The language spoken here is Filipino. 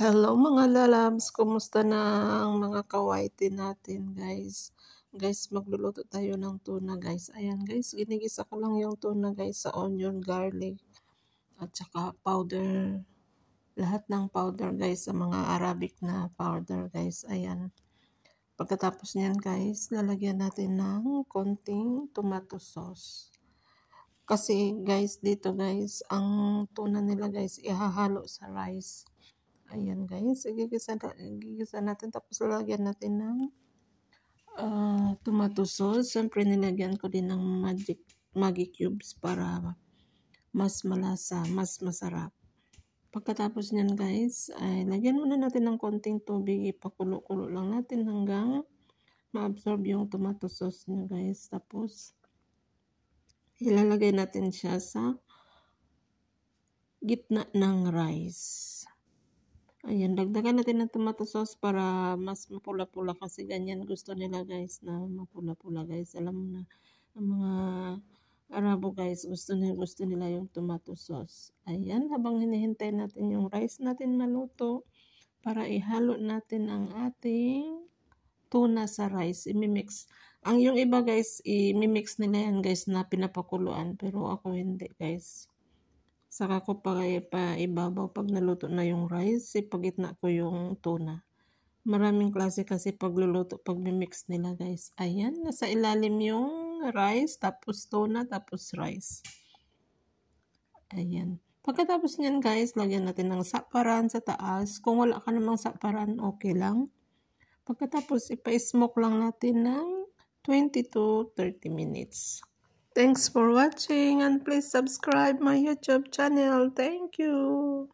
Hello mga lalabs, kumusta na ang mga kawaiti natin guys? Guys, magluluto tayo ng tuna guys. Ayan guys, ginigisa ko lang yung tuna guys sa onion, garlic, at saka powder. Lahat ng powder guys, sa mga Arabic na powder guys. Ayan. Pagkatapos niyan guys, lalagyan natin ng konting tomato sauce. Kasi guys, dito guys, ang tuna nila guys, ihahalo sa rice. Ayan guys, igigisa, igigisa natin tapos lagyan natin ng uh, tomato sauce. Siyempre nilagyan ko din ng magic, magic cubes para mas malasa, mas masarap. Pagkatapos niyan guys, ay lagyan muna natin ng konting tubig. Ipakulo-kulo lang natin hanggang ma-absorb yung tomato sauce niya guys. Tapos, ilalagay natin siya sa gitna ng rice. Ayan, dagdagan natin ng tomato sauce para mas mapula-pula kasi ganyan gusto nila guys na mapula-pula guys. Alam mo na, ang mga Arabo guys, gusto nila, gusto nila yung tomato sauce. Ayan, habang hinihintay natin yung rice natin maluto para ihalo natin ang ating tuna sa rice. Imimix. Ang yung iba guys, imimix nila yan guys na pinapakuluan pero ako hindi guys. Saka ko pa, pa ibabaw pag naluto na yung rice, na ko yung tuna. Maraming klase kasi pagluluto, pag mix nila guys. Ayan, nasa ilalim yung rice, tapos tuna, tapos rice. Ayan. Pagkatapos nyan guys, lagyan natin ng saparan sa taas. Kung wala ka namang saparan, okay lang. Pagkatapos, ipa-smoke lang natin ng 20 to 30 minutes. Thanks for watching and please subscribe my YouTube channel. Thank you.